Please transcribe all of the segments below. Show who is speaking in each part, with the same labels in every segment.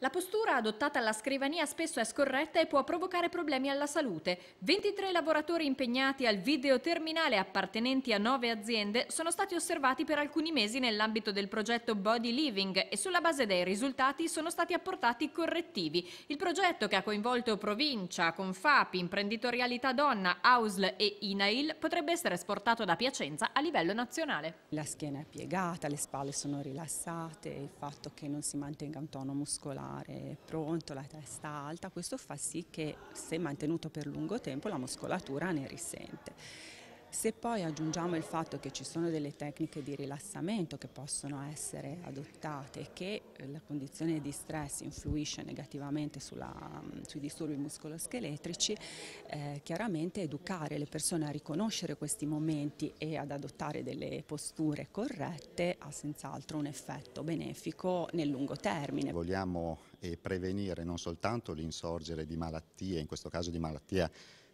Speaker 1: La postura adottata alla scrivania spesso è scorretta e può provocare problemi alla salute. 23 lavoratori impegnati al videoterminale appartenenti a 9 aziende sono stati osservati per alcuni mesi nell'ambito del progetto Body Living e sulla base dei risultati sono stati apportati correttivi. Il progetto che ha coinvolto Provincia, Confapi, Imprenditorialità Donna, AUSL e INAIL potrebbe essere esportato da Piacenza a livello nazionale.
Speaker 2: La schiena è piegata, le spalle sono rilassate, il fatto che non si mantenga un tono muscolare muscolare, pronto, la testa alta, questo fa sì che se mantenuto per lungo tempo la muscolatura ne risente. Se poi aggiungiamo il fatto che ci sono delle tecniche di rilassamento che possono essere adottate e che eh, la condizione di stress influisce negativamente sulla, mm, sui disturbi muscoloscheletrici, eh, chiaramente educare le persone a riconoscere questi momenti e ad adottare delle posture corrette ha senz'altro un effetto
Speaker 3: benefico nel lungo termine. Vogliamo eh, prevenire non soltanto l'insorgere di malattie, in questo caso di malattia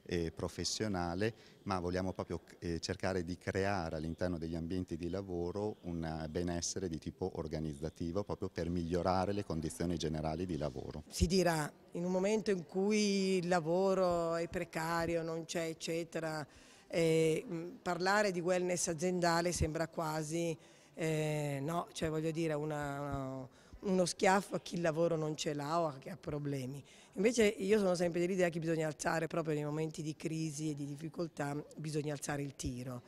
Speaker 3: eh, professionale, ma vogliamo proprio eh, cercare di creare all'interno degli ambienti di lavoro un benessere di tipo organizzativo proprio per migliorare le condizioni generali di lavoro. Si
Speaker 4: dirà in un momento in cui il lavoro è precario, non c'è eccetera, eh, parlare di wellness aziendale sembra quasi, eh, no, cioè voglio dire una, una uno schiaffo a chi il lavoro non ce l'ha o a chi ha problemi. Invece io sono sempre dell'idea che bisogna alzare proprio nei momenti di crisi e di difficoltà, bisogna alzare il tiro.